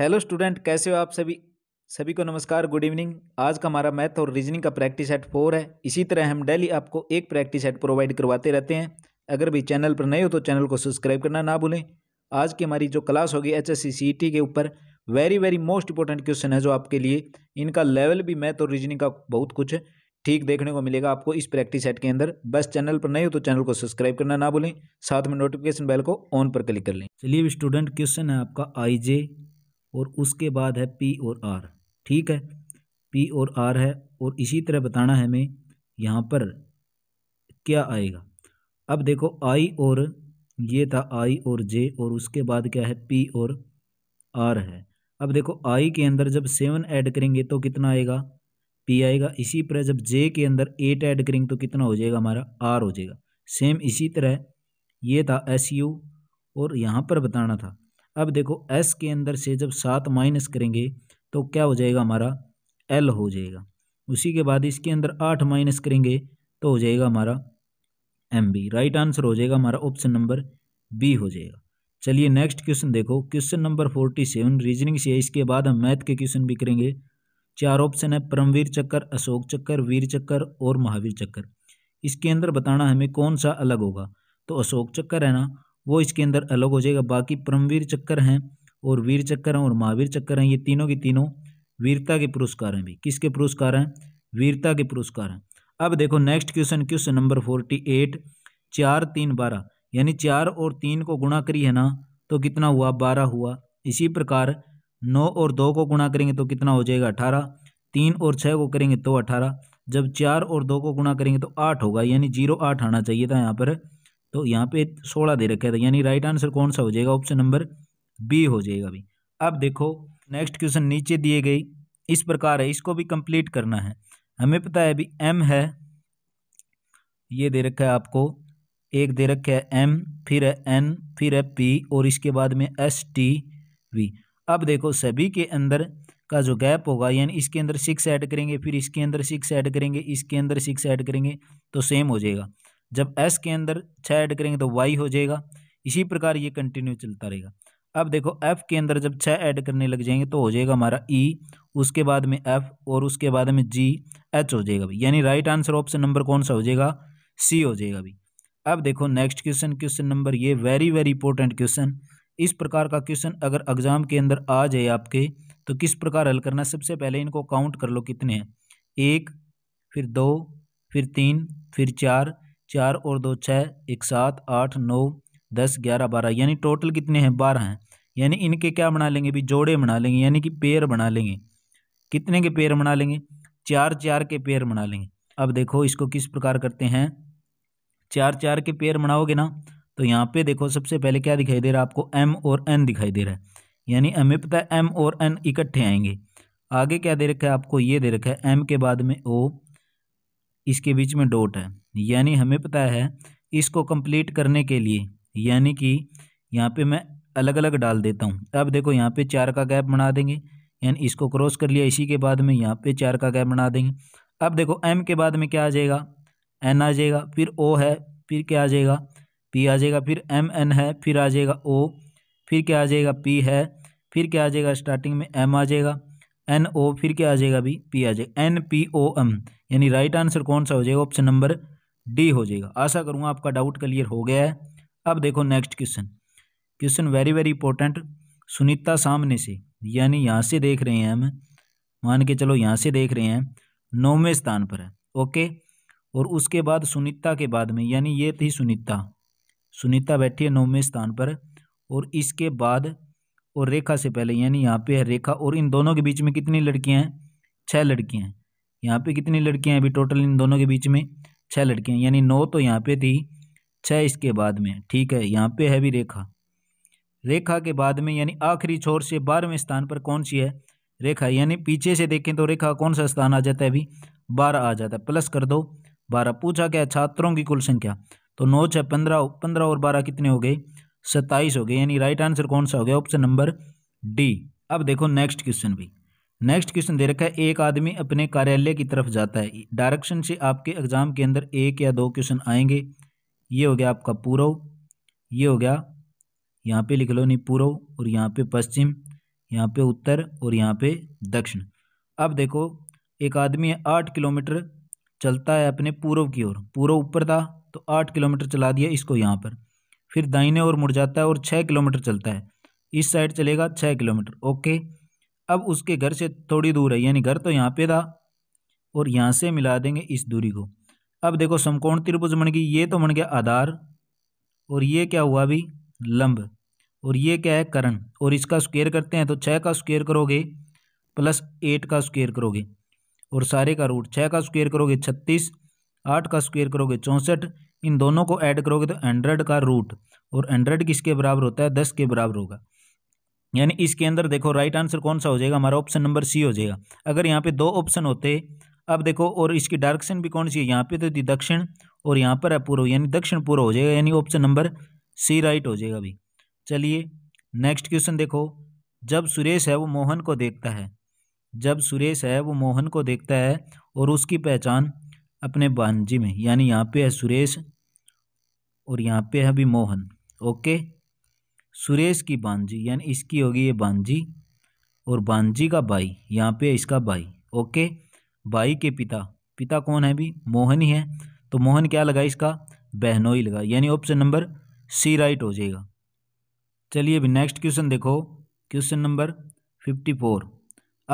hello student कैसे हो आप सभी सभी को नमस्कार गुड इवनिंग आज का हमारा मैथ और रीजनिंग का प्रैक्टिस सेट फोर है इसी तरह हम डेली आपको एक प्रैक्टिस सेट प्रोवाइड करवाते रहते हैं अगर भी चैनल पर नए हो तो चैनल को सब्सक्राइब करना ना भूलें आज की हमारी जो क्लास होगी एच एस के ऊपर very very most important question है जो आपके लिए इनका लेवल भी मैथ और रीजनिंग का बहुत कुछ ठीक देखने को मिलेगा आपको इस प्रैक्टिस सेट के अंदर बस चैनल पर नहीं हो तो चैनल को सब्सक्राइब करना ना भूलें साथ में नोटिफिकेशन बेल को ऑन पर क्लिक कर लें चलिए स्टूडेंट क्वेश्चन है आपका आई जे और उसके बाद है पी और आर ठीक है पी और आर है और इसी तरह बताना है हमें यहाँ पर क्या आएगा अब देखो आई और ये था आई और जे और उसके बाद क्या है पी और आर है अब देखो आई के अंदर जब सेवन ऐड करेंगे तो कितना आएगा पी आएगा इसी तरह जब जे के अंदर एट ऐड करेंगे तो कितना हो जाएगा हमारा आर हो जाएगा सेम इसी तरह ये था एस यू और यहाँ पर बताना था अब देखो एस के अंदर से जब सात माइनस करेंगे तो क्या हो जाएगा हमारा एल हो जाएगा उसी के बाद इसके अंदर आठ माइनस करेंगे तो हो जाएगा हमारा एम बी राइट आंसर हो जाएगा हमारा ऑप्शन नंबर बी हो जाएगा चलिए नेक्स्ट क्वेश्चन देखो question number forty seven reasoning से इसके बाद हम मैथ के क्वेश्चन भी करेंगे चार ऑप्शन है परमवीर चक्कर अशोक चक्कर वीर चक्कर और महावीर चक्कर इसके अंदर बताना हमें कौन सा अलग होगा तो अशोक चक्कर है ना वो इसके अंदर अलग हो जाएगा बाकी परमवीर चक्कर हैं और वीर चक्कर हैं और महावीर चक्कर हैं ये तीनों के तीनों वीरता के पुरस्कार हैं भी किसके पुरस्कार हैं वीरता के पुरस्कार हैं अब देखो next question question number forty eight चार तीन बारह यानी चार और तीन को गुणा करी है ना तो कितना हुआ बारह हुआ इसी प्रकार नौ और दो को गुणा करेंगे तो कितना हो जाएगा अठारह तीन और छः को करेंगे तो अठारह जब चार और दो को गुणा करेंगे तो आठ होगा यानी जीरो आठ आना चाहिए था यहाँ पर तो यहाँ पे सोलह दे रखा था तो यानी राइट आंसर कौन सा हो जाएगा ऑप्शन नंबर बी हो जाएगा अभी अब देखो नेक्स्ट क्वेश्चन नीचे दिए गई इस प्रकार है इसको भी कंप्लीट करना है हमें पता है अभी एम है ये दे रखा है आपको एक दे रखा है एम फिर है एन फिर है पी और इसके बाद में एस टी वी अब देखो सभी के अंदर का जो गैप होगा यानी इसके अंदर सिक्स ऐड करेंगे फिर इसके अंदर सिक्स ऐड करेंगे इसके अंदर सिक्स ऐड करेंगे तो सेम हो जाएगा जब एस के अंदर छः ऐड करेंगे तो वाई हो जाएगा इसी प्रकार ये कंटिन्यू चलता रहेगा अब देखो एफ़ के अंदर जब छः ऐड करने लग जाएंगे तो हो जाएगा हमारा ई e, उसके बाद में एफ़ और उसके बाद में जी एच हो जाएगा भाई यानी राइट आंसर ऑप्शन नंबर कौन सा हो जाएगा सी हो जाएगा भाई अब देखो नेक्स्ट क्वेश्चन क्वेश्चन नंबर ये वेरी वेरी इंपॉर्टेंट क्वेश्चन इस प्रकार का क्वेश्चन अगर एग्जाम के अंदर आ जाए आपके तो किस प्रकार हल करना सबसे पहले इनको काउंट कर लो कितने हैं एक फिर दो फिर तीन फिर चार चार और दो छः एक सात आठ नौ दस ग्यारह बारह यानी टोटल कितने हैं बारह हैं यानी इनके क्या बना लेंगे भी जोड़े बना लेंगे यानी कि पेयर बना लेंगे कितने के पेयर बना लेंगे चार चार के पेयर बना लेंगे अब देखो इसको किस प्रकार करते हैं चार चार के पेयर बनाओगे ना तो यहाँ पे देखो सबसे पहले क्या दिखाई दे रहा है आपको एम और एन दिखाई दे रहा है यानी हमें पता है एम और एन इकट्ठे आएंगे आगे क्या दे रखा है आपको ये दे रखा है एम के बाद में ओ इसके बीच में डोट है यानी हमें पता है इसको कंप्लीट करने के लिए यानी कि यहाँ पे मैं अलग अलग डाल देता हूँ अब देखो यहाँ पे चार का गैप बना देंगे यानी इसको क्रॉस कर लिया इसी के बाद में यहाँ पे चार का गैप बना देंगे अब देखो एम के बाद में क्या आ जाएगा एन आ जाएगा फिर ओ है फिर क्या आ जाएगा पी आ जाएगा फिर एम एन है फिर आ जाएगा ओ फिर क्या आ जाएगा पी है फिर क्या आ जाएगा स्टार्टिंग में एम आ जाएगा एन ओ फिर क्या आ जाएगा अभी पी आ जाएगा एन पी ओ एम यानी राइट आंसर कौन सा हो जाएगा ऑप्शन नंबर डी हो जाएगा आशा करूँगा आपका डाउट क्लियर हो गया है अब देखो next question question very very important Sunita सामने से यानी यहाँ से देख रहे हैं हम मान के चलो यहाँ से देख रहे हैं नौवें स्थान पर है ओके और उसके बाद सुनीता के बाद में यानी ये थी सुनीता सुनीता बैठी है नौवें स्थान पर और इसके बाद और रेखा से पहले यानी यहाँ पे है रेखा और इन दोनों के बीच में कितनी लड़कियाँ हैं छः लड़कियाँ हैं यहाँ पे कितनी लड़कियाँ हैं अभी टोटल इन दोनों के बीच में छः लड़कियाँ यानी नौ तो यहाँ पे थी छः इसके बाद में ठीक है यहाँ पे है भी रेखा रेखा के बाद में यानी आखिरी छोर से बारहवें स्थान पर कौन सी है रेखा यानी पीछे से देखें तो रेखा कौन सा स्थान आ जाता है अभी बारह आ जाता है प्लस कर दो बारह पूछा क्या छात्रों की कुल संख्या तो नौ छः पंद्रह पंद्रह और बारह कितने हो गए सत्ताईस हो गए यानी राइट आंसर कौन सा हो गया ऑप्शन नंबर डी अब देखो नेक्स्ट क्वेश्चन भी नेक्स्ट क्वेश्चन दे रखा है एक आदमी अपने कार्यालय की तरफ जाता है डायरेक्शन से आपके एग्जाम के अंदर एक या दो क्वेश्चन आएंगे ये हो गया आपका पूर्व ये हो गया यहाँ पे लिख लो नहीं पूर्व और यहाँ पे पश्चिम यहाँ पे उत्तर और यहाँ पे दक्षिण अब देखो एक आदमी आठ किलोमीटर चलता है अपने पूर्व की ओर पूर्व ऊपर था तो आठ किलोमीटर चला दिया इसको यहाँ पर फिर दाहिने ओर मुड़ जाता है और छः किलोमीटर चलता है इस साइड चलेगा छः किलोमीटर ओके अब उसके घर से थोड़ी दूर है यानी घर तो यहाँ पे था और यहाँ से मिला देंगे इस दूरी को अब देखो समकोण त्रिभुज बन गई ये तो बन गया आधार और ये क्या हुआ अभी लंब और ये क्या है करण और इसका स्क्वेयर करते हैं तो छः का स्क्वेयर करोगे प्लस एट का स्क्वेयर करोगे और सारे का रूट छः का स्क्वेयर करोगे छत्तीस आठ का स्क्वेयर करोगे चौंसठ इन दोनों को ऐड करोगे तो हंड्रेड का रूट और हंड्रेड किसके बराबर होता है दस के बराबर होगा यानी इसके अंदर देखो राइट आंसर कौन सा हो जाएगा हमारा ऑप्शन नंबर सी हो जाएगा अगर यहाँ पे दो ऑप्शन होते अब देखो और इसकी डायरेक्शन भी कौन सी है यहाँ पे तो थी दक्षिण और यहाँ पर है पूर्व यानी दक्षिण पूर्व हो जाएगा यानी ऑप्शन नंबर सी राइट हो जाएगा अभी चलिए नेक्स्ट क्वेश्चन देखो जब सुरेश है वो मोहन को देखता है जब सुरेश है वो मोहन को देखता है और उसकी पहचान अपने भांजी में यानी यहाँ पे है सुरेश और यहाँ पे है अभी मोहन ओके सुरेश की बांजी यानी इसकी होगी ये बांजी और बांजी का भाई यहाँ पे इसका भाई ओके भाई के पिता पिता कौन है भी मोहन ही है तो मोहन क्या लगा इसका बहनोई लगा यानी ऑप्शन नंबर सी राइट हो जाएगा चलिए अभी नेक्स्ट क्वेश्चन देखो क्वेश्चन नंबर फिफ्टी फोर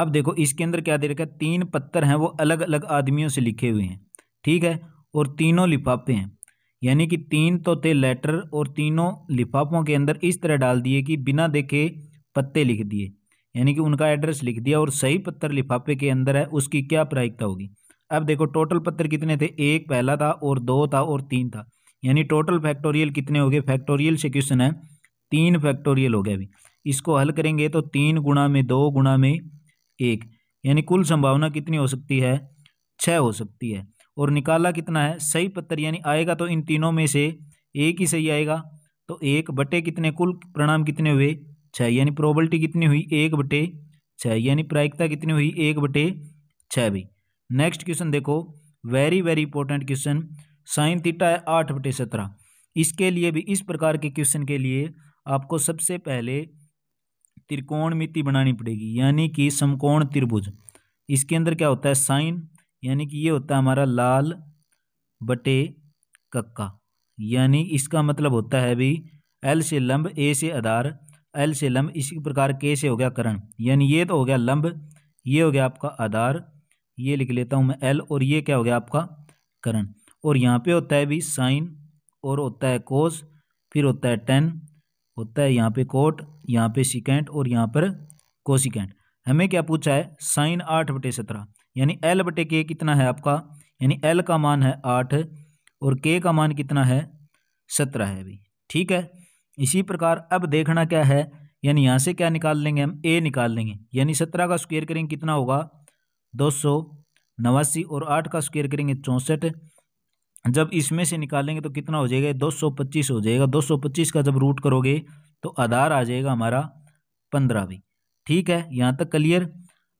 अब देखो इसके अंदर क्या दे रखा है तीन पत्थर हैं वो अलग अलग आदमियों से लिखे हुए हैं ठीक है और तीनों लिफाफे हैं यानी कि तीन तोते लेटर और तीनों लिफाफों के अंदर इस तरह डाल दिए कि बिना देखे पत्ते लिख दिए यानी कि उनका एड्रेस लिख दिया और सही पत्थर लिफाफे के अंदर है उसकी क्या प्रायिकता होगी अब देखो टोटल पत्थर कितने थे एक पहला था और दो था और तीन था यानी टोटल फैक्टोरियल कितने हो गए फैक्टोरियल से क्वेश्चन है तीन फैक्टोरियल हो गए अभी इसको हल करेंगे तो तीन गुणा में दो गुणा में एक यानी कुल संभावना कितनी हो सकती है छः हो सकती है और निकाला कितना है सही पत्थर यानी आएगा तो इन तीनों में से एक ही सही आएगा तो एक बटे कितने कुल परिणाम कितने हुए छः यानी प्रोबलिटी कितनी हुई एक बटे छः यानी प्रायिकता कितनी हुई एक बटे छः भी नेक्स्ट क्वेश्चन देखो very very important question sine theta है आठ बटे सत्रह इसके लिए भी इस प्रकार के क्वेश्चन के लिए आपको सबसे पहले त्रिकोण मिति बनानी पड़ेगी यानी कि समकोण त्रिभुज इसके अंदर क्या होता है साइन यानी कि ये होता है हमारा लाल बटे कक्का यानी इसका मतलब होता है भी एल से लंब ए से आधार एल से लंब इसी प्रकार के से हो गया करण यानी ये तो हो गया लंब ये हो गया आपका आधार ये लिख लेता हूँ मैं एल और ये क्या हो गया आपका करण और यहाँ पे होता है भी साइन और होता है कोस फिर होता है टेन होता है यहाँ पे कोट यहाँ पे सिकेंट और यहाँ पर कोसिकेंट हमें क्या पूछा है साइन आठ बटे सत्रह यानी एल बटे के कितना है आपका यानी एल का मान है आठ और के का मान कितना है सत्रह है अभी ठीक है इसी प्रकार अब देखना क्या है यानी यहाँ से क्या निकाल लेंगे हम ए निकाल लेंगे यानी सत्रह का स्क्वेयर करेंगे कितना होगा दो सौ नवासी और आठ का स्क्वेयर करेंगे चौंसठ जब इसमें से निकालेंगे तो कितना हो जाएगा दो सौ पच्चीस हो जाएगा दो सौ पच्चीस का जब रूट करोगे तो आधार आ जाएगा हमारा पंद्रह भी ठीक है यहाँ तक क्लियर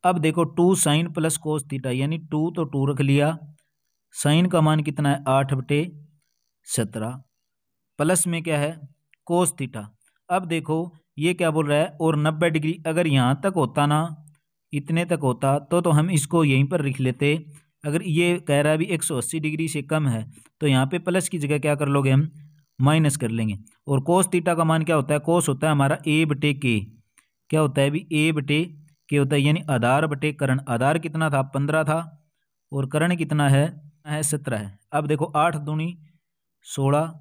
अब देखो two sine plus cos theta यानी टू तो टू रख लिया साइन का मान कितना है आठ बटे सत्रह प्लस में क्या है कोस थीटा अब देखो ये क्या बोल रहा है और नब्बे डिग्री अगर यहाँ तक होता ना इतने तक होता तो तो हम इसको यहीं पर लिख लेते अगर ये कह रहा है भी एक सौ अस्सी डिग्री से कम है तो यहाँ पे प्लस की जगह क्या कर लोगे हम माइनस कर लेंगे और कोस थीटा का मान क्या होता है कोस होता है हमारा ए बटे के क्या होता है अभी ए बटे के होता है यानी आधार बटे करण आधार कितना था पंद्रह था और करण कितना है है सत्रह है अब देखो आठ दूनी सोलह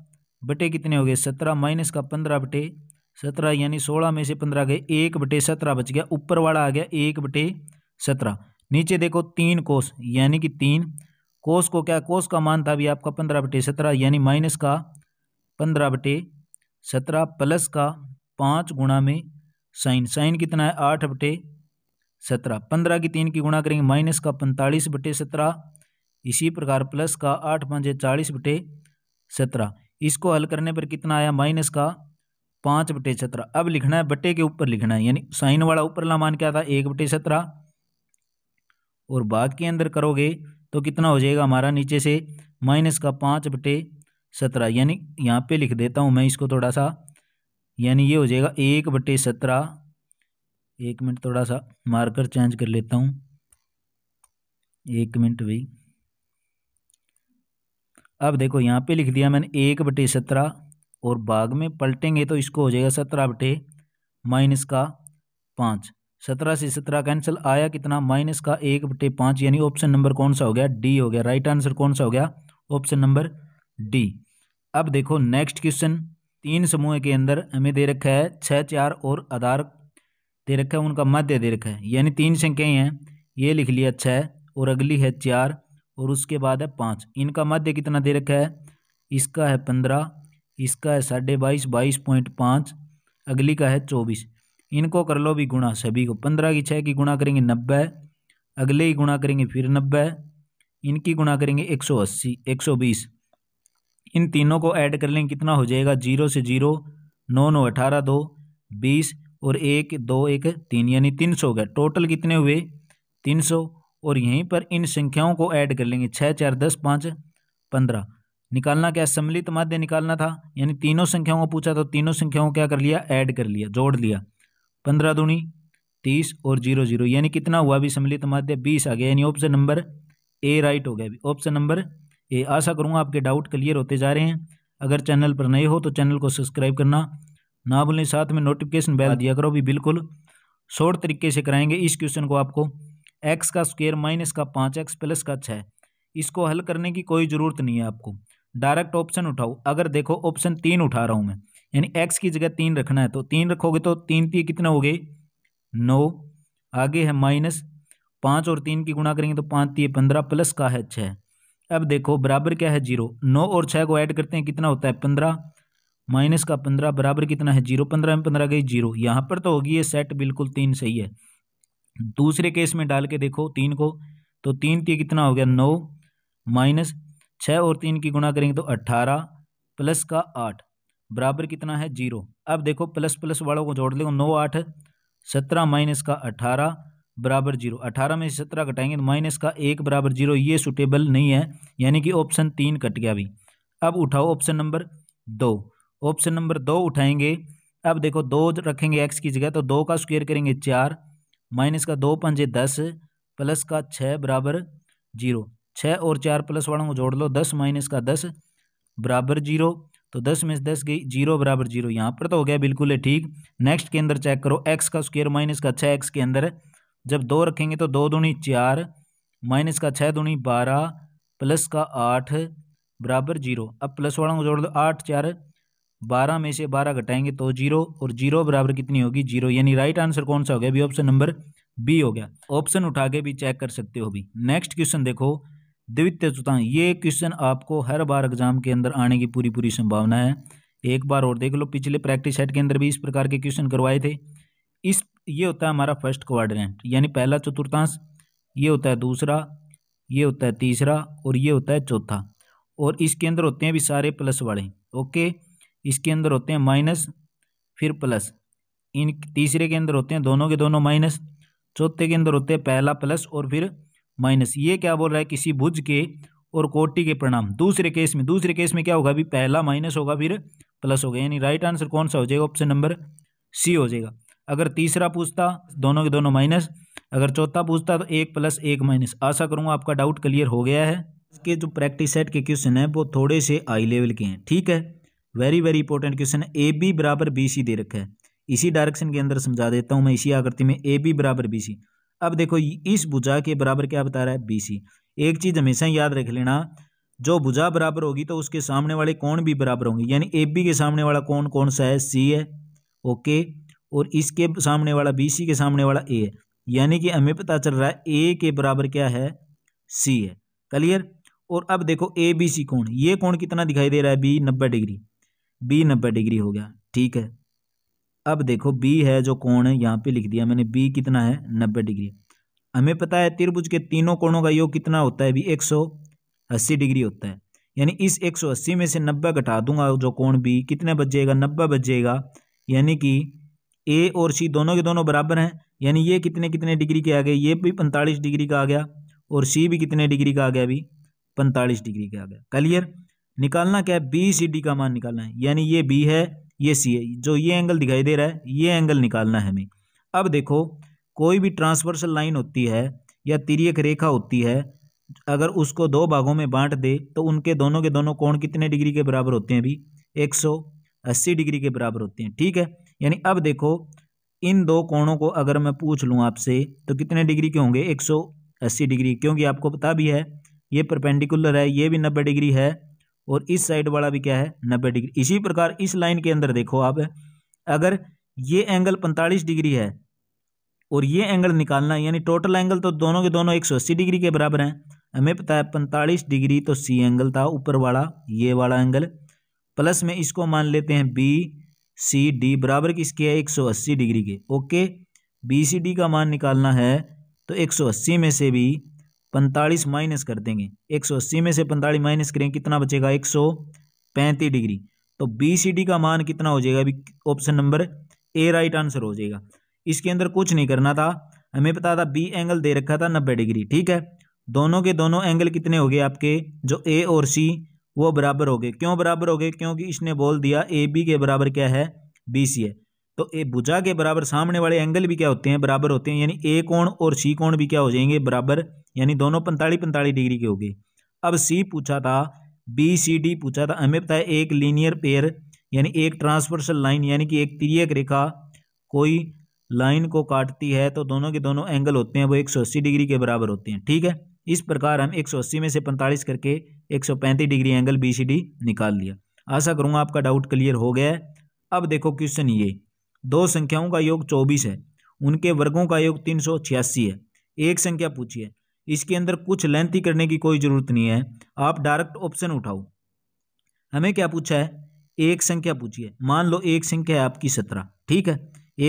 बटे कितने हो गए सत्रह माइनस का पंद्रह बटे सत्रह यानी सोलह में से पंद्रह गए एक बटे सत्रह बच गया ऊपर वाला आ गया एक बटे सत्रह नीचे देखो तीन कोस यानी कि तीन कोस को क्या कोस का मान था अभी आपका पंद्रह बटे सत्रह यानी माइनस का पंद्रह बटे सत्रह प्लस का पाँच गुणा में साइन साइन कितना है आठ बटे सत्रह पंद्रह की तीन की गुणा करेंगे माइनस का पैंतालीस बटे सत्रह इसी प्रकार प्लस का आठ पाँच चालीस बटे सत्रह इसको हल करने पर कितना आया माइनस का पाँच बटे सत्रह अब लिखना है बटे के ऊपर लिखना है यानी साइन वाला ला मान क्या था एक बटे सत्रह और भाग के अंदर करोगे तो कितना हो जाएगा हमारा नीचे से माइनस का पाँच बटे सत्रह यानी यहाँ पे लिख देता हूँ मैं इसको थोड़ा सा यानी ये हो जाएगा एक बटे सत्रह एक मिनट थोड़ा सा मार्कर चेंज कर लेता हूँ एक मिनट भाई अब देखो यहाँ पे लिख दिया मैंने एक बटे सत्रह और बाघ में पलटेंगे तो इसको हो जाएगा सत्रह बटे माइनस का पाँच सत्रह से सत्रह कैंसिल आया कितना माइनस का एक बटे पाँच यानी ऑप्शन नंबर कौन सा हो गया डी हो गया राइट आंसर कौन सा हो गया ऑप्शन नंबर डी अब देखो नेक्स्ट क्वेश्चन तीन समूह के अंदर हमें दे रखा है छः चार और आधार दे रखा है उनका मध्य दे रखा है यानी तीन संख्याएं हैं ये लिख लिया छः और अगली है चार और उसके बाद है पाँच इनका मध्य कितना दे रखा है इसका है पंद्रह इसका है साढ़े बाईस बाईस पॉइंट पाँच अगली का है चौबीस इनको कर लो भी गुणा सभी को पंद्रह की छः की गुणा करेंगे नब्बे अगले ही गुणा करेंगे फिर नब्बे इनकी गुणा करेंगे एक सौ अस्सी एक सौ बीस इन तीनों को ऐड कर लेंगे कितना हो जाएगा जीरो से जीरो नौ नौ अठारह दो बीस और एक दो एक तीन यानी तीन सौ हो गया टोटल कितने हुए तीन सौ और यहीं पर इन संख्याओं को ऐड कर लेंगे छः चार दस पाँच पंद्रह निकालना क्या सम्मिलित माध्य निकालना था यानी तीनों संख्याओं को पूछा तो तीनों संख्याओं को क्या कर लिया ऐड कर लिया जोड़ लिया पंद्रह दूनी तीस और जीरो जीरो यानी कितना हुआ अभी सम्मिलित माध्य बीस आ गया यानी ऑप्शन नंबर ए राइट हो गया अभी ऑप्शन नंबर ए आशा करूँगा आपके डाउट क्लियर होते जा रहे हैं अगर चैनल पर नए हो तो चैनल को सब्सक्राइब करना ना भूलें साथ में नोटिफिकेशन बैल हाँ दिया करो भी बिल्कुल शॉर्ट तरीके से कराएंगे इस क्वेश्चन को आपको एक्स का स्क्वेयर माइनस का पाँच एक्स प्लस का छः इसको हल करने की कोई ज़रूरत नहीं है आपको डायरेक्ट ऑप्शन उठाओ अगर देखो ऑप्शन तीन उठा रहा हूँ मैं यानी एक्स की जगह तीन रखना है तो तीन रखोगे तो तीन तीन कितने हो गए नौ आगे है माइनस पाँच और तीन की गुणा करेंगे तो पाँच तीन पंद्रह प्लस का है छः अब देखो बराबर क्या है जीरो नौ और छः को ऐड करते हैं कितना होता है पंद्रह माइनस का पंद्रह बराबर कितना है जीरो पंद्रह में पंद्रह गई जीरो यहाँ पर तो होगी ये सेट बिल्कुल तीन सही है दूसरे केस में डाल के देखो तीन को तो तीन की कितना हो गया नौ माइनस छः और तीन की गुणा करेंगे तो अट्ठारह प्लस का आठ बराबर कितना है जीरो अब देखो प्लस प्लस वालों को जोड़ लेंगे नौ आठ सत्रह माइनस का अट्ठारह बराबर जीरो अठारह में से सत्रह कटाएंगे तो माइनस का एक बराबर जीरो ये सुटेबल नहीं है यानी कि ऑप्शन तीन कट गया अभी अब उठाओ ऑप्शन नंबर दो ऑप्शन नंबर दो उठाएंगे अब देखो दो रखेंगे एक्स की जगह तो दो का स्क्वेयर करेंगे चार माइनस का दो पंजे दस प्लस का छः बराबर जीरो छः और चार प्लस वालों को जोड़ लो दस माइनस का दस बराबर जीरो तो दस में से दस गई जीरो बराबर जीरो यहाँ पर तो हो गया बिल्कुल है ठीक नेक्स्ट के अंदर चेक करो एक्स का स्क्वेयर माइनस का छः एक्स के अंदर जब दो रखेंगे तो दो दूनी चार माइनस का छः दूनी बारह प्लस का आठ बराबर जीरो अब प्लस वालों को जोड़ दो आठ चार बारह में से बारह घटाएंगे तो जीरो और जीरो बराबर कितनी होगी जीरो यानी राइट आंसर कौन सा हो गया अभी ऑप्शन नंबर बी हो गया ऑप्शन उठा के भी चेक कर सकते हो भी नेक्स्ट क्वेश्चन देखो द्वितीय चुता ये क्वेश्चन आपको हर बार एग्जाम के अंदर आने की पूरी पूरी संभावना है एक बार और देख लो पिछले प्रैक्टिस सेट के अंदर भी इस प्रकार के क्वेश्चन करवाए थे इस ये होता है हमारा फर्स्ट क्वाड्रेंट यानी पहला चतुर्थांश ये होता है दूसरा ये होता है तीसरा और ये होता है चौथा और इसके अंदर होते हैं भी सारे प्लस वाले ओके इसके अंदर होते हैं माइनस फिर प्लस इन तीसरे के अंदर होते हैं दोनों के दोनों माइनस चौथे के अंदर होते हैं पहला प्लस और फिर माइनस ये क्या बोल रहा है किसी भुज के और कोटि के परिणाम दूसरे केस में दूसरे केस में क्या होगा अभी पहला माइनस होगा फिर प्लस होगा यानी राइट आंसर कौन सा हो जाएगा ऑप्शन नंबर सी हो जाएगा अगर तीसरा पूछता दोनों के दोनों माइनस अगर चौथा पूछता तो एक प्लस एक माइनस आशा करूँगा आपका डाउट क्लियर हो गया है इसके जो प्रैक्टिस सेट के क्वेश्चन हैं वो थोड़े से हाई लेवल के हैं ठीक है very very important question A B बराबर बी सी दे रखा है इसी डायरेक्शन के अंदर समझा देता हूँ मैं इसी आकृति में ए बी बराबर बी सी अब देखो इस भुजा के बराबर क्या बता रहा है बी सी एक चीज़ हमेशा याद रख लेना जो भुजा बराबर होगी तो उसके सामने वाले कौन भी बराबर होंगे यानी ए बी के सामने वाला कौन कौन सा है सी है ओके और इसके सामने वाला बी सी के सामने वाला ए है यानी कि हमें पता चल रहा है ए के बराबर क्या है सी है क्लियर और अब देखो ए बी सी कोण ये कोण कितना दिखाई दे रहा है बी नब्बे डिग्री बी नब्बे डिग्री हो गया ठीक है अब देखो बी है जो कोण है यहाँ पे लिख दिया मैंने बी कितना है नब्बे डिग्री हमें पता है त्रिभुज के तीनों कोणों का योग कितना होता है अभी एक सौ अस्सी डिग्री होता है यानी इस एक सौ अस्सी में से नब्बे घटा दूंगा जो कोण बी कितने बच जाएगा नब्बे बच जाएगा यानी कि ए और सी दोनों के दोनों बराबर हैं यानी ये कितने कितने डिग्री के आ गए ये भी पैंतालीस डिग्री का आ गया और सी भी कितने डिग्री का आ गया अभी पैंतालीस डिग्री का आ गया क्लियर निकालना क्या है बी सी डी का मान निकालना है यानी ये बी है ये सी है जो ये एंगल दिखाई दे रहा है ये एंगल निकालना है हमें अब देखो कोई भी ट्रांसवर्सल लाइन होती है या तिरक रेखा होती है अगर उसको दो भागों में बांट दे तो उनके दोनों के दोनों कोण कितने डिग्री के बराबर होते हैं अभी एक सौ अस्सी डिग्री के बराबर होते हैं ठीक है यानी अब देखो इन दो कोणों को अगर मैं पूछ लूँ आपसे तो कितने डिग्री के होंगे एक सौ अस्सी डिग्री क्योंकि आपको पता भी है ये परपेंडिकुलर है ये भी नब्बे डिग्री है और इस साइड वाला भी क्या है नब्बे डिग्री इसी प्रकार इस लाइन के अंदर देखो आप अगर ये एंगल पैंतालीस डिग्री है और ये एंगल निकालना यानी टोटल एंगल तो दोनों के दोनों एक सौ अस्सी डिग्री के बराबर हैं हमें पता है पैंतालीस डिग्री तो सी एंगल था ऊपर वाला ये वाला एंगल प्लस में इसको मान लेते हैं बी सी डी बराबर किसके है एक सौ अस्सी डिग्री के ओके बी सी डी का मान निकालना है तो एक सौ अस्सी में से भी पैंतालीस माइनस कर देंगे एक सौ अस्सी में से पैंतालीस माइनस करें कितना बचेगा एक सौ पैंतीस डिग्री तो बी सी डी का मान कितना हो जाएगा अभी option number A right answer हो जाएगा इसके अंदर कुछ नहीं करना था हमें पता था बी एंगल दे रखा था नब्बे डिग्री ठीक है दोनों के दोनों एंगल कितने हो गए आपके जो ए और सी वो बराबर हो गए क्यों बराबर हो गए क्योंकि इसने बोल दिया ए बी के बराबर क्या है बी सी है तो ए भुजा के बराबर सामने वाले एंगल भी क्या होते हैं बराबर होते हैं यानी ए कोण और सी कोण भी क्या हो जाएंगे बराबर यानी दोनों पैंतालीस पैंतालीस डिग्री के हो गए अब सी पूछा था बी सी डी पूछा था हमें पता है एक लीनियर पेयर यानी एक ट्रांसवर्सल लाइन यानी कि एक तिरक रेखा कोई लाइन को काटती है तो दोनों के दोनों एंगल होते हैं वो एक सौ अस्सी डिग्री के बराबर होते हैं ठीक है इस प्रकार हम एक सौ अस्सी में से पैंतालीस करके एक सौ पैंतीस degree angle B C D निकाल लिया आशा करूँगा आपका डाउट क्लियर हो गया है अब देखो क्वेश्चन ये दो संख्याओं का योग चौबीस है उनके वर्गों का योग तीन सौ छियासी है एक संख्या पूछिए इसके अंदर कुछ लेंथी करने की कोई ज़रूरत नहीं है आप डायरेक्ट ऑप्शन उठाओ हमें क्या पूछा है एक संख्या पूछिए मान लो एक संख्या है आपकी सत्रह ठीक है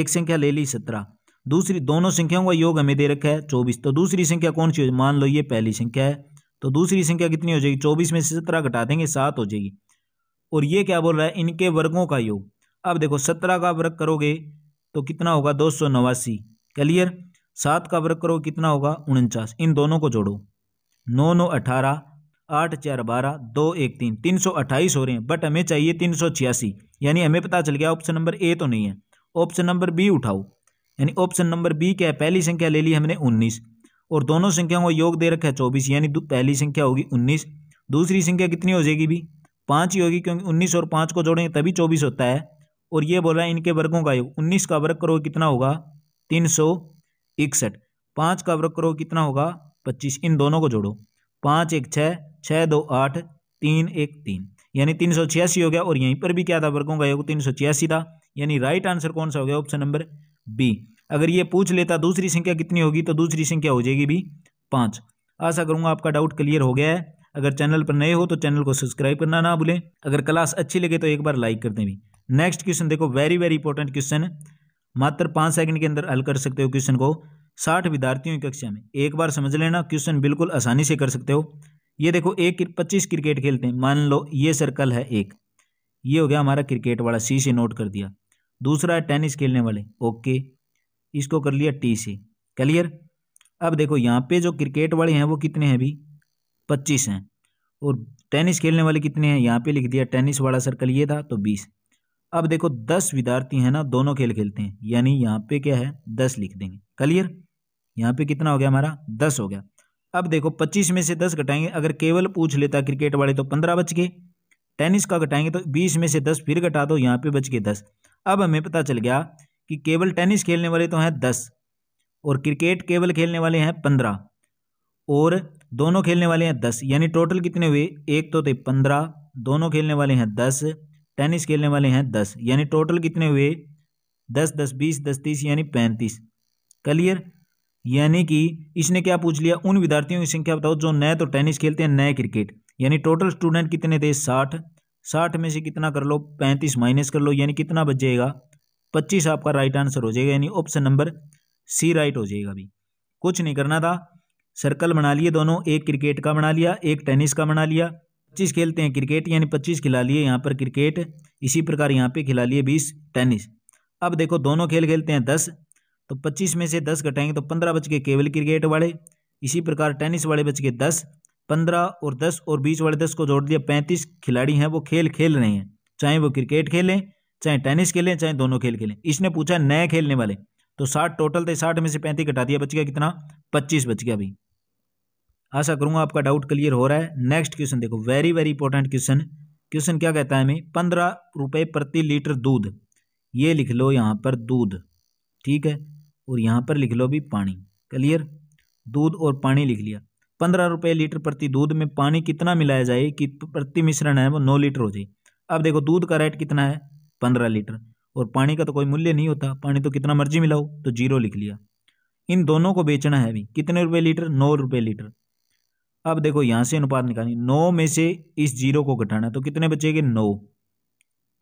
एक संख्या ले ली सत्रह दूसरी दोनों संख्याओं का योग हमें दे रखा है चौबीस तो दूसरी संख्या कौन सी हो मान लो ये पहली संख्या है तो दूसरी संख्या कितनी हो जाएगी चौबीस में से सत्रह घटा देंगे सात हो जाएगी और ये क्या बोल रहा है इनके वर्गों का योग अब देखो सत्रह का वर्ग करोगे तो कितना होगा दो सौ नवासी क्लियर सात का वर्ग करोगे कितना होगा उनचास इन दोनों को जोड़ो नौ नौ अठारह आठ चार बारह दो एक तीन तीन सौ अट्ठाईस हो रहे हैं बट हमें चाहिए तीन सौ छियासी यानी हमें पता चल गया ऑप्शन नंबर ए तो नहीं है ऑप्शन नंबर बी उठाओ यानी ऑप्शन नंबर बी क्या है पहली संख्या ले ली हमने उन्नीस और दोनों संख्याओं का योग दे रखा है चौबीस यानी पहली संख्या होगी उन्नीस दूसरी संख्या कितनी हो जाएगी भी पाँच ही होगी क्योंकि उन्नीस और पाँच को जोड़ेंगे तभी चौबीस होता है और ये बोल रहा है इनके वर्गों का योग उन्नीस का वर्ग करो कितना होगा तीन सौ इकसठ पाँच का वर्ग करो कितना होगा पच्चीस इन दोनों को जोड़ो पाँच एक छः छः दो आठ तीन एक तीन यानी तीन सौ छियासी हो गया और यहीं पर भी क्या था वर्गों का योग तीन सौ छियासी था यानी राइट आंसर कौन सा हो गया ऑप्शन नंबर बी अगर ये पूछ लेता दूसरी संख्या कितनी होगी तो दूसरी संख्या हो जाएगी भी पाँच आशा करूँगा आपका डाउट क्लियर हो गया है अगर चैनल पर नए हो तो चैनल को सब्सक्राइब करना ना भूलें अगर क्लास अच्छी लगे तो एक बार लाइक कर दें भी नेक्स्ट क्वेश्चन देखो वेरी वेरी इंपॉर्टेंट क्वेश्चन मात्र पाँच सेकंड के अंदर हल कर सकते हो क्वेश्चन को साठ विद्यार्थियों की कक्षा में एक बार समझ लेना क्वेश्चन बिल्कुल आसानी से कर सकते हो ये देखो एक पच्चीस क्रिकेट खेलते हैं मान लो ये सर्कल है एक ये हो गया हमारा क्रिकेट वाला सी से नोट कर दिया दूसरा है टेनिस खेलने वाले ओके इसको कर लिया टी से क्लियर अब देखो यहाँ पे जो क्रिकेट वाले हैं वो कितने हैं अभी पच्चीस हैं और टेनिस खेलने वाले कितने हैं यहाँ पे लिख दिया टेनिस वाला सर्कल ये था तो बीस अब देखो दस विद्यार्थी हैं ना दोनों खेल खेलते हैं यानी यहाँ पे क्या है दस लिख देंगे क्लियर यहाँ पे कितना हो गया हमारा दस हो गया अब देखो पच्चीस में से दस घटाएंगे अगर केवल पूछ लेता क्रिकेट वाले तो पंद्रह बच गए टेनिस का घटाएंगे तो बीस में से दस फिर घटा दो यहाँ पे बच गए दस अब हमें पता चल गया कि केवल टेनिस खेलने वाले तो हैं दस और क्रिकेट केवल खेलने वाले हैं पंद्रह और दोनों खेलने वाले हैं दस यानी टोटल कितने हुए एक तो थे पंद्रह दोनों खेलने वाले हैं दस टेनिस खेलने वाले हैं दस यानी टोटल कितने हुए दस दस बीस दस तीस यानी पैंतीस क्लियर यानी कि इसने क्या पूछ लिया उन विद्यार्थियों की संख्या बताओ जो नए तो टेनिस खेलते हैं नए क्रिकेट यानी टोटल स्टूडेंट कितने थे साठ साठ में से कितना कर लो पैंतीस माइनस कर लो यानी कितना बच जाएगा पच्चीस आपका राइट आंसर हो जाएगा यानी ऑप्शन नंबर सी राइट हो जाएगा अभी कुछ नहीं करना था सर्कल बना लिए दोनों एक क्रिकेट का बना लिया एक टेनिस का बना लिया पच्चीस खेलते हैं क्रिकेट यानी पच्चीस खिला लिए यहाँ पर क्रिकेट इसी प्रकार यहाँ पे खिला लिए बीस टेनिस अब देखो दोनों खेल खेलते हैं दस तो पच्चीस में से दस घटाएंगे तो पंद्रह बच के केवल क्रिकेट वाले इसी प्रकार टेनिस वाले बच के दस पंद्रह और दस और बीस वाले दस को जोड़ दिया पैंतीस खिलाड़ी हैं वो खेल खेल रहे हैं चाहे वो क्रिकेट खेलें चाहे टेनिस खेलें चाहे दोनों खेल खेलें इसने पूछा नए खेलने वाले तो साठ टोटल थे साठ में से पैंतीस घटा दिया बच गया कितना पच्चीस बच गया अभी आशा हाँ, करूंगा आपका डाउट क्लियर हो रहा है नेक्स्ट क्वेश्चन देखो very very important question question क्या कहता है हमें पंद्रह रुपये प्रति लीटर दूध ये लिख लो यहाँ पर दूध ठीक है और यहाँ पर लिख लो भी पानी क्लियर दूध और पानी लिख लिया पंद्रह रुपये लीटर प्रति दूध में पानी कितना मिलाया जाए कि प्रति मिश्रण है वो नौ लीटर हो जाए अब देखो दूध का रेट कितना है पंद्रह लीटर और पानी का तो कोई मूल्य नहीं होता पानी तो कितना मर्जी मिलाओ तो जीरो लिख लिया इन दोनों को बेचना है अभी कितने रुपये लीटर नौ रुपये लीटर अब देखो यहाँ से अनुपात निकालिए नौ में से इस जीरो को घटाना तो कितने बचेंगे नौ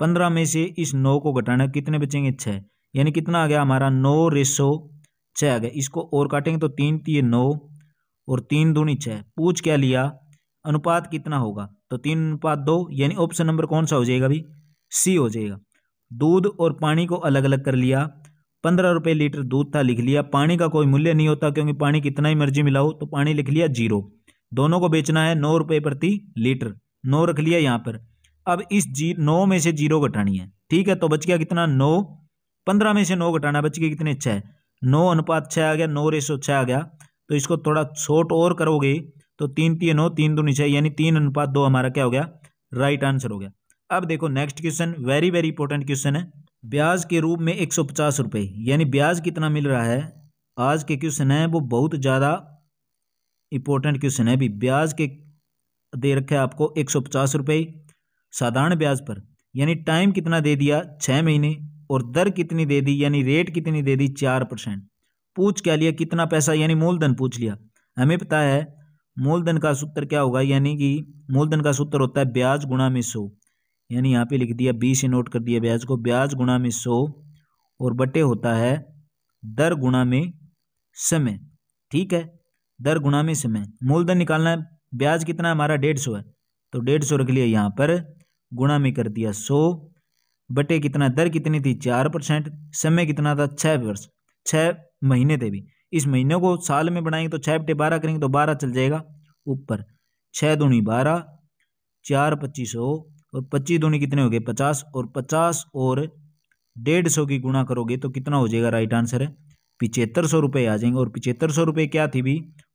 पंद्रह में से इस नौ को घटाना कितने बचेंगे छः यानी कितना आ गया हमारा नौ रेसो छः आ गया इसको और काटेंगे तो तीन तीय तो नौ और तीन दूनी छः पूछ क्या लिया अनुपात कितना होगा तो तीन अनुपात दो यानी ऑप्शन नंबर कौन सा हो जाएगा अभी सी हो जाएगा दूध और पानी को अलग अलग कर लिया पंद्रह रुपये लीटर दूध था लिख लिया पानी का कोई मूल्य नहीं होता क्योंकि पानी कितना ही मर्जी मिलाओ तो पानी लिख लिया जीरो दोनों को बेचना है नौ रुपये प्रति लीटर नौ रख लिया यहाँ पर अब इस जी नौ में से जीरो घटानी है ठीक है तो बच गया कितना नौ पंद्रह में से नौ घटाना बच गया कितने छः नौ अनुपात छः आ गया नौ रेशो छः आ गया तो इसको थोड़ा छोट और करोगे तो तीन तीन नौ तीन दो नीचे यानी तीन अनुपात दो हमारा क्या हो गया राइट आंसर हो गया अब देखो next question very very important question है ब्याज के रूप में एक सौ पचास यानी ब्याज कितना मिल रहा है आज के क्वेश्चन है वो बहुत ज़्यादा इंपॉर्टेंट क्वेश्चन है भी ब्याज के दे रखे आपको एक सौ पचास रुपये साधारण ब्याज पर यानी टाइम कितना दे दिया छः महीने और दर कितनी दे दी यानी रेट कितनी दे दी चार परसेंट पूछ क्या लिया कितना पैसा यानी मूलधन पूछ लिया हमें पता है मूलधन का सूत्र क्या होगा यानी कि मूलधन का सूत्र होता है ब्याज गुणा में सौ यानी यहाँ पे लिख दिया बी से नोट कर दिया ब्याज को ब्याज गुणा में सौ और बटे होता है दर गुणा में समय ठीक है दर गुणा में समय मूलधन निकालना है ब्याज कितना है हमारा डेढ़ सौ है तो डेढ़ सौ रख लिया यहाँ पर गुणा में कर दिया सौ बटे कितना दर कितनी थी चार परसेंट समय कितना था छः वर्ष छः महीने थे भी इस महीने को साल में बनाएंगे तो छः बटे बारह करेंगे तो बारह चल जाएगा ऊपर छः दूनी बारह चार पच्चीस सौ और पच्चीस दूनी कितने हो गए पचास और पचास और डेढ़ सौ की गुणा करोगे तो कितना हो जाएगा राइट आंसर है पिचहत्तर सौ रुपये आ जाएंगे और पिचहत्तर सौ रुपये क्या थी भी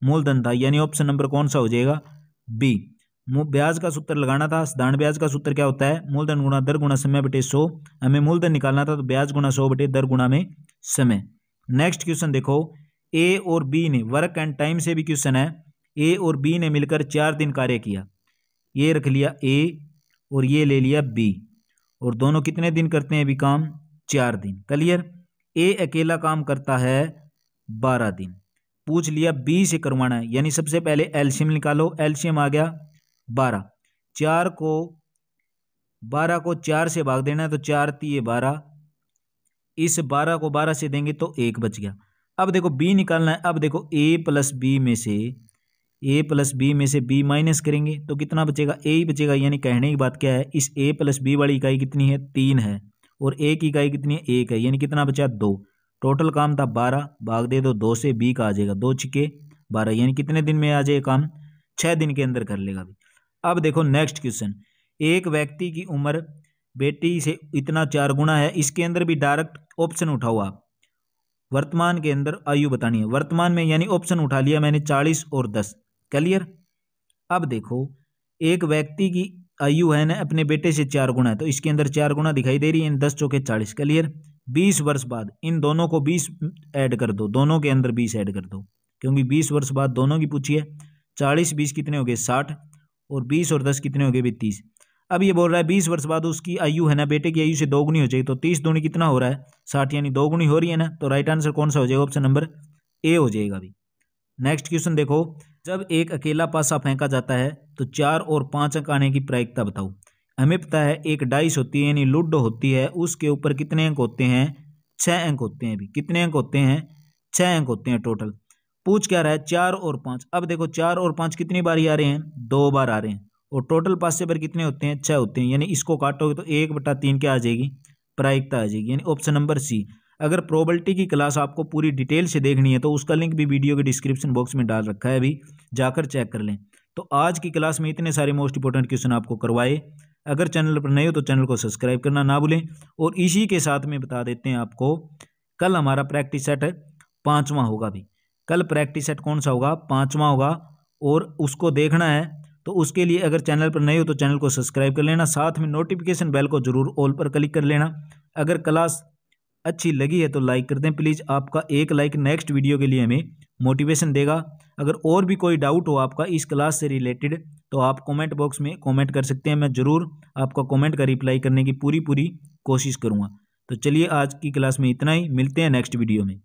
मूलधन था यानी ऑप्शन नंबर कौन सा हो जाएगा बी ब्याज का सूत्र लगाना था साधारण ब्याज का सूत्र क्या होता है मूलधन गुणा दर गुणा समय बटे सौ हमें मूलधन निकालना था तो ब्याज गुणा सौ बटे दर गुणा में समय नेक्स्ट क्वेश्चन देखो ए और बी ने वर्क एंड टाइम से भी क्वेश्चन है ए और बी ने मिलकर चार दिन कार्य किया ये रख लिया ए और ये ले लिया बी और दोनों कितने दिन करते हैं अभी काम चार दिन क्लियर ए अकेला काम करता है बारह दिन पूछ लिया बी से करवाना है यानी सबसे पहले एल्शियम निकालो एल्शियम आ गया बारह चार को बारह को चार से भाग देना है तो चार तीय बारह इस बारह को बारह से देंगे तो एक बच गया अब देखो बी निकालना है अब देखो ए प्लस बी में से ए प्लस बी में से बी माइनस करेंगे तो कितना बचेगा ए ही बचेगा यानी कहने की बात क्या है इस ए प्लस बी वाली इकाई कितनी है तीन है और एक इकाई कितनी है एक है यानी कितना बचा दो टोटल काम था बारह भाग दे दो दो से बी का आ जाएगा दो छिके बारह यानी कितने दिन में आ जाएगा काम छः दिन के अंदर कर लेगा अभी अब देखो नेक्स्ट क्वेश्चन एक व्यक्ति की उम्र बेटी से इतना चार गुना है इसके अंदर भी डायरेक्ट ऑप्शन उठाओ आप वर्तमान के अंदर आयु बतानी है वर्तमान में यानी ऑप्शन उठा लिया मैंने चालीस और दस क्लियर अब देखो एक व्यक्ति की आयु है ना अपने बेटे से चार गुना है तो इसके अंदर चार गुना दिखाई दे रही है दस चौके चालीस क्लियर बीस वर्ष बाद इन दोनों को बीस ऐड कर दो दोनों के अंदर बीस ऐड कर दो क्योंकि बीस वर्ष बाद दोनों की पूछी है चालीस बीस कितने हो गए साठ और बीस और दस कितने हो गए भी तीस अब ये बोल रहा है बीस वर्ष बाद उसकी आयु है ना बेटे की आयु से दोगुनी हो जाएगी तो तीस दूनी कितना हो रहा है साठ यानी दोगुनी हो रही है ना तो राइट आंसर कौन सा हो जाएगा ऑप्शन नंबर ए हो जाएगा अभी नेक्स्ट क्वेश्चन देखो जब एक अकेला पासा फेंका जाता है तो चार और पाँच अंक आने की प्रायिकता बताओ हमें पता है एक डाइस होती है यानी लूडो होती है उसके ऊपर कितने अंक होते हैं छः अंक होते हैं अभी कितने अंक होते हैं छः अंक होते हैं टोटल पूछ क्या रहा है चार और पाँच अब देखो चार और पाँच कितनी बार आ रहे हैं दो बार आ रहे हैं और टोटल पासे पर कितने होते हैं छः होते हैं यानी इसको काटोगे तो एक बटा तीन क्या आ जाएगी प्रायिकता आ जाएगी यानी ऑप्शन नंबर सी अगर प्रोबल्टी की क्लास आपको पूरी डिटेल से देखनी है तो उसका लिंक भी वीडियो के डिस्क्रिप्शन बॉक्स में डाल रखा है अभी जाकर चेक कर लें तो आज की क्लास में इतने सारे मोस्ट इंपॉर्टेंट क्वेश्चन आपको करवाए अगर चैनल पर नए हो तो चैनल को सब्सक्राइब करना ना भूलें और इसी के साथ में बता देते हैं आपको कल हमारा प्रैक्टिस सेट पाँचवा होगा भी कल प्रैक्टिस सेट कौन सा होगा पाँचवा होगा और उसको देखना है तो उसके लिए अगर चैनल पर नए हो तो चैनल को सब्सक्राइब कर लेना साथ में नोटिफिकेशन बेल को जरूर ऑल पर क्लिक कर लेना अगर क्लास अच्छी लगी है तो लाइक कर दें प्लीज़ आपका एक लाइक नेक्स्ट वीडियो के लिए हमें मोटिवेशन देगा अगर और भी कोई डाउट हो आपका इस क्लास से रिलेटेड तो आप कमेंट बॉक्स में कमेंट कर सकते हैं मैं ज़रूर आपका कमेंट का रिप्लाई करने की पूरी पूरी कोशिश करूँगा तो चलिए आज की क्लास में इतना ही मिलते हैं नेक्स्ट वीडियो में